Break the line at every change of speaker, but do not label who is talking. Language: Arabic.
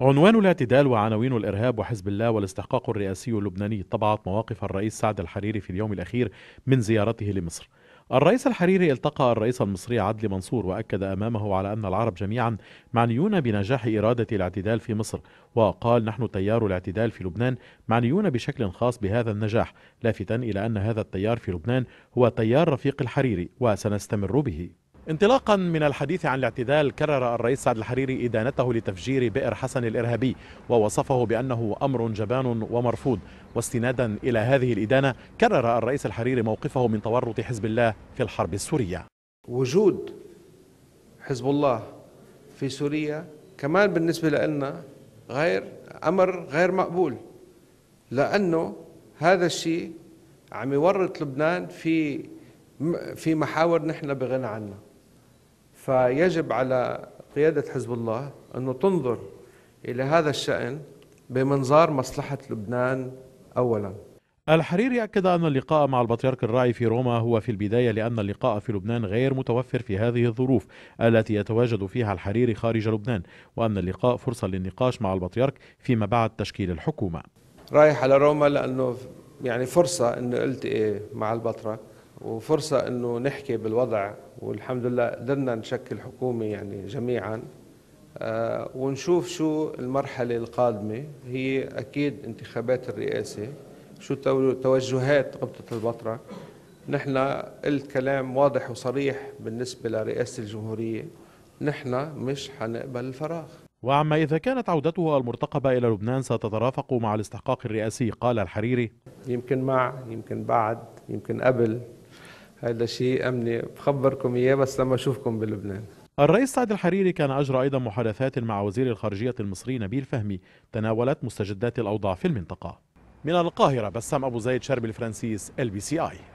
عنوان الاعتدال وعناوين الارهاب وحزب الله والاستحقاق الرئاسي اللبناني طبعت مواقف الرئيس سعد الحريري في اليوم الاخير من زيارته لمصر. الرئيس الحريري التقى الرئيس المصري عدلي منصور واكد امامه على ان العرب جميعا معنيون بنجاح اراده الاعتدال في مصر، وقال نحن تيار الاعتدال في لبنان معنيون بشكل خاص بهذا النجاح، لافتا الى ان هذا التيار في لبنان هو تيار رفيق الحريري وسنستمر به. انطلاقا من الحديث عن الاعتدال كرر الرئيس سعد الحريري إدانته لتفجير بئر حسن الإرهابي ووصفه بأنه أمر جبان ومرفوض واستنادا إلى هذه الإدانة كرر الرئيس الحريري موقفه من تورط حزب الله في الحرب السورية
وجود حزب الله في سوريا كمان بالنسبة لنا غير أمر غير مقبول لأنه هذا الشيء عم يورط لبنان في في محاور نحن بغنى عنها فيجب على قيادة حزب الله أنه تنظر إلى هذا الشأن بمنظار مصلحة لبنان أولا
الحريري أكد أن اللقاء مع البطريرك الراعي في روما هو في البداية لأن اللقاء في لبنان غير متوفر في هذه الظروف التي يتواجد فيها الحريري خارج لبنان وأن اللقاء فرصة للنقاش مع البطريرك فيما بعد تشكيل الحكومة
رايح على روما لأنه يعني فرصة أن التقي مع البطرك وفرصة أنه نحكي بالوضع والحمد لله قدرنا نشكل حكومة يعني جميعا آه، ونشوف شو المرحلة القادمة هي أكيد انتخابات الرئاسة شو توجهات قبطة البطرة نحن قلت كلام واضح وصريح بالنسبة لرئاسة الجمهورية نحن مش حنقبل الفراغ
وعما إذا كانت عودته المرتقبة إلى لبنان ستترافق مع الاستحقاق الرئاسي قال الحريري
يمكن مع يمكن بعد يمكن قبل هذا شيء أمني بخبركم إياه بس لما أشوفكم بلبنان
الرئيس سعد الحريري كان أجرى أيضا محادثات مع وزير الخارجية المصري نبيل فهمي تناولت مستجدات الأوضاع في المنطقة من القاهرة بسام أبو
زيد شرب الفرنسيس ال بي سي آي